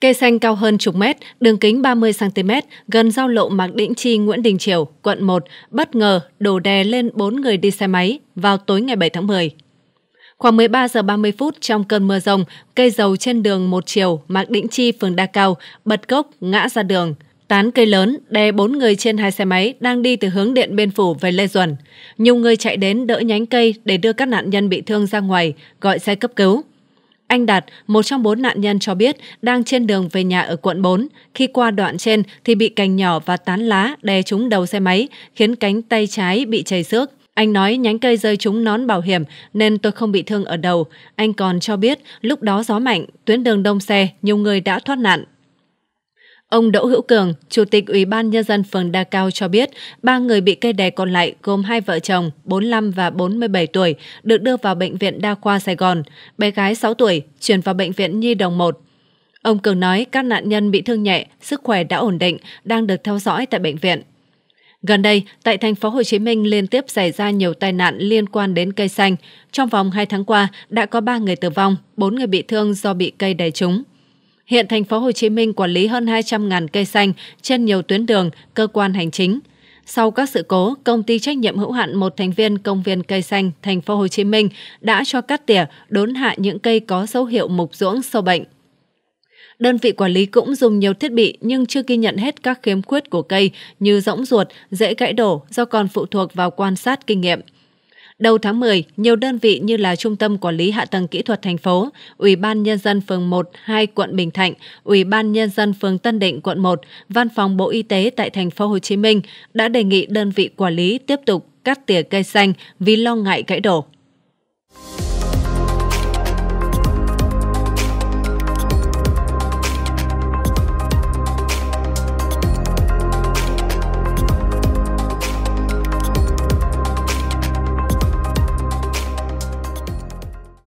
Cây xanh cao hơn chục mét, đường kính 30cm, gần giao lộ Mạc Đĩnh Chi Nguyễn Đình Triều, quận 1, bất ngờ đổ đè lên 4 người đi xe máy vào tối ngày 7 tháng 10. Khoảng 13 giờ 30 phút trong cơn mưa rồng, cây dầu trên đường một chiều Mạc Đĩnh Chi phường Đa Cao bật gốc ngã ra đường. Tán cây lớn đè bốn người trên hai xe máy đang đi từ hướng Điện Biên Phủ về Lê Duẩn. Nhiều người chạy đến đỡ nhánh cây để đưa các nạn nhân bị thương ra ngoài, gọi xe cấp cứu. Anh Đạt, một trong bốn nạn nhân cho biết đang trên đường về nhà ở quận 4. Khi qua đoạn trên thì bị cành nhỏ và tán lá đè trúng đầu xe máy, khiến cánh tay trái bị chảy xước. Anh nói nhánh cây rơi trúng nón bảo hiểm nên tôi không bị thương ở đầu. Anh còn cho biết lúc đó gió mạnh, tuyến đường đông xe, nhiều người đã thoát nạn. Ông Đỗ Hữu Cường, Chủ tịch Ủy ban Nhân dân phường Đa Cao cho biết, ba người bị cây đè còn lại gồm hai vợ chồng 45 và 47 tuổi được đưa vào Bệnh viện Đa khoa Sài Gòn, bé gái 6 tuổi chuyển vào Bệnh viện Nhi Đồng 1. Ông Cường nói các nạn nhân bị thương nhẹ, sức khỏe đã ổn định, đang được theo dõi tại bệnh viện. Gần đây, tại thành phố Hồ Chí Minh liên tiếp xảy ra nhiều tai nạn liên quan đến cây xanh. Trong vòng 2 tháng qua, đã có 3 người tử vong, 4 người bị thương do bị cây đè trúng hiện thành phố Hồ Chí Minh quản lý hơn 200.000 cây xanh trên nhiều tuyến đường, cơ quan hành chính. Sau các sự cố, công ty trách nhiệm hữu hạn một thành viên công viên cây xanh thành phố Hồ Chí Minh đã cho cắt tỉa, đốn hạ những cây có dấu hiệu mục ruỗng sâu bệnh. Đơn vị quản lý cũng dùng nhiều thiết bị nhưng chưa ghi nhận hết các khiếm khuyết của cây như rỗng ruột, dễ gãy đổ do còn phụ thuộc vào quan sát kinh nghiệm. Đầu tháng 10, nhiều đơn vị như là Trung tâm Quản lý Hạ tầng Kỹ thuật thành phố, Ủy ban Nhân dân phường 1, 2 quận Bình Thạnh, Ủy ban Nhân dân phường Tân Định quận 1, Văn phòng Bộ Y tế tại thành phố Hồ Chí Minh đã đề nghị đơn vị quản lý tiếp tục cắt tỉa cây xanh vì lo ngại gãy đổ.